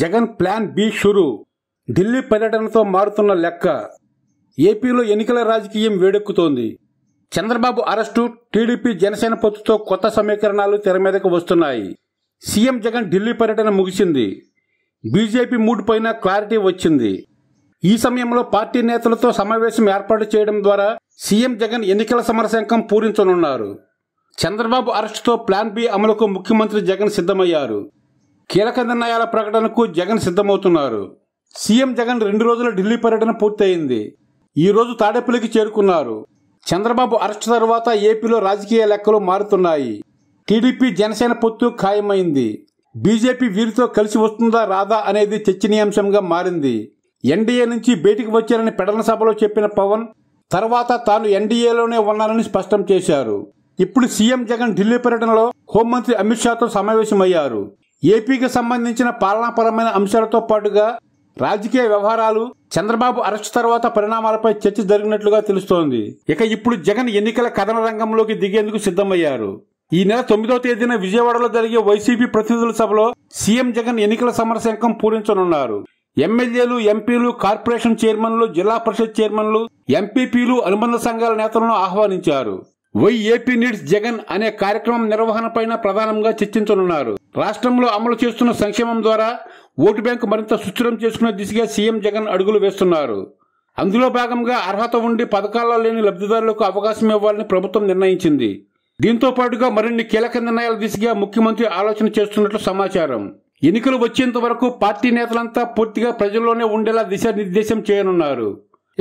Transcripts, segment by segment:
Jagan plan B షురు ఢిల్లీ పర్యటనతో మారుతున్న లెక్క ఏపీలో ఎన్నికల రాజకీయం వేడెక్కుతోంది చంద్రబాబు అరెస్టు టీడీపీ జనసేన పొత్తుతో కొత్త సమీకరణాలు తెర మీదకు వస్తున్నాయి సీఎం జగన్ ఢిల్లీ పర్యటన ముగిసింది బీజేపీ మూడ్ క్లారిటీ వచ్చింది ఈ సమయంలో పార్టీ నేతలతో సమావేశం ఏర్పాటు చేయడం ద్వారా సీఎం జగన్ ఎన్నికల సమరశంకం పూరించనున్నారు చంద్రబాబు అరెస్టుతో ప్లాన్ బి అమలుకు ముఖ్యమంత్రి జగన్ సిద్ధమయ్యారు కీలక నిర్ణయాల ప్రకటనకు జగన్ సిద్ధమవుతున్నారు సీఎం జగన్ రెండు రోజుల ఢిల్లీ పర్యటన పూర్తయింది ఈ రోజు తాడేపల్లికి చేరుకున్నారు చంద్రబాబు అరెస్ట్ తర్వాత ఏపీలో రాజకీయ లెక్కలు మారుతున్నాయి టీడీపీ జనసేన పొత్తు ఖాయమైంది బీజేపీ వీరితో కలిసి వస్తుందా రాదా అనేది చర్చనీయాంశంగా మారింది ఎన్డీఏ నుంచి బయటికి వచ్చారని పెడల సభలో చెప్పిన పవన్ తర్వాత తాను ఎన్డీఏలోనే ఉన్నానని స్పష్టం చేశారు ఇప్పుడు సీఎం జగన్ ఢిల్లీ పర్యటనలో హోంమంత్రి అమిత్ షాతో సమావేశమయ్యారు ఏపీకి సంబంధించిన పాలనాపరమైన అంశాలతో పాటుగా రాజకీయ వ్యవహారాలు చంద్రబాబు అరెస్ట్ తర్వాత పరిణామాలపై చర్చ జరిగినట్లుగా తెలుస్తోంది ఇక ఇప్పుడు జగన్ ఎన్నికల కథన రంగంలోకి దిగేందుకు సిద్ధమయ్యారు ఈ నెల తొమ్మిదవ తేదీన విజయవాడలో జరిగే వైసీపీ ప్రతినిధుల సభలో సీఎం జగన్ ఎన్నికల సమర శంఖం పూరించనున్నారు ఎమ్మెల్యేలు ఎంపీలు కార్పొరేషన్ చైర్మన్లు జిల్లా పరిషత్ చైర్మన్లు ఎంపీపీలు అనుబంధ సంఘాల నేతలను ఆహ్వానించారు వై ఏపీ నీడ్స్ జగన్ అనే కార్యక్రమం నిర్వహణపైన ప్రధానంగా చర్చించనున్నారు రాష్ట్రంలో అమలు చేస్తున్న సంక్షేమం ద్వారా ఓటు బ్యాంకు మరింత సుస్థిరం చేసుకునే దిశగా సీఎం జగన్ అడుగులు వేస్తున్నారు అందులో భాగంగా అర్హత ఉండి పథకాల్లో లేని లబ్ధిదారులకు అవకాశం ఇవ్వాలని ప్రభుత్వం నిర్ణయించింది దీంతో పాటుగా మరిన్ని కీలక నిర్ణయాల దిశగా ముఖ్యమంత్రి ఆలోచన చేస్తున్నట్లు సమాచారం ఎన్నికలు వచ్చేంత వరకు పార్టీ నేతలంతా పూర్తిగా ప్రజల్లోనే ఉండేలా దిశానిర్దేశం చేయనున్నారు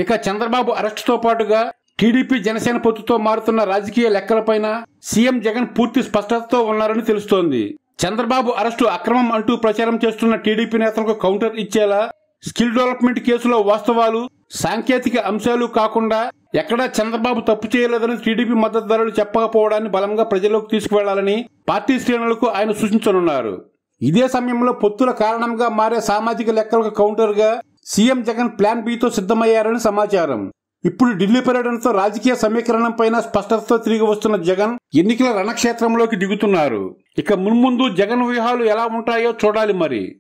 ఇక చంద్రబాబు అరెస్టుతో పాటుగా టీడీపీ జనసేన పొత్తుతో మారుతున్న రాజకీయ లెక్కలపైన సీఎం జగన్ పూర్తి స్పష్టతతో ఉన్నారని తెలుస్తోంది చంద్రబాబు అరెస్టు అక్రమం అంటూ ప్రచారం చేస్తున్న టీడీపీ నేతలకు కౌంటర్ ఇచ్చేలా స్కిల్ డెవలప్మెంట్ కేసులో వాస్తవాలు సాంకేతిక అంశాలు కాకుండా ఎక్కడా చంద్రబాబు తప్పు చేయలేదని టీడీపీ మద్దతుదారులు చెప్పకపోవడాన్ని బలంగా ప్రజల్లోకి తీసుకువెళ్లాలని పార్టీ శ్రేణులకు ఆయన సూచించనున్నారు ఇదే సమయంలో పొత్తుల కారణంగా మారే సామాజిక లెక్కలకు కౌంటర్గా సీఎం జగన్ ప్లాన్ బితో సిద్ధమయ్యారని సమాచారం ఇప్పుడు ఢిల్లీ పర్యటనతో రాజకీయ సమీకరణం పైన స్పష్టతతో తిరిగి వస్తున్న జగన్ ఎన్నికల రణక్షేత్రంలోకి దిగుతున్నారు ఇక మున్ముందు జగన్ వ్యూహాలు ఎలా ఉంటాయో చూడాలి మరి